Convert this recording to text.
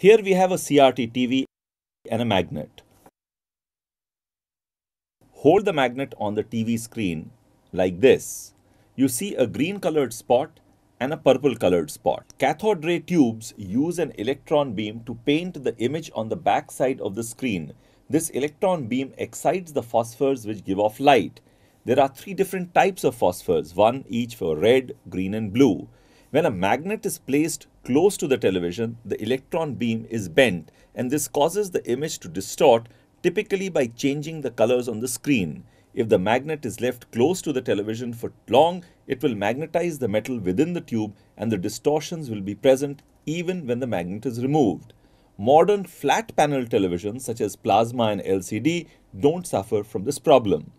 Here we have a CRT TV and a magnet. Hold the magnet on the TV screen like this. You see a green colored spot and a purple colored spot. Cathode ray tubes use an electron beam to paint the image on the back side of the screen. This electron beam excites the phosphors which give off light. There are three different types of phosphors, one each for red, green and blue. When a magnet is placed close to the television, the electron beam is bent and this causes the image to distort typically by changing the colors on the screen. If the magnet is left close to the television for long, it will magnetize the metal within the tube and the distortions will be present even when the magnet is removed. Modern flat panel televisions such as plasma and LCD don't suffer from this problem.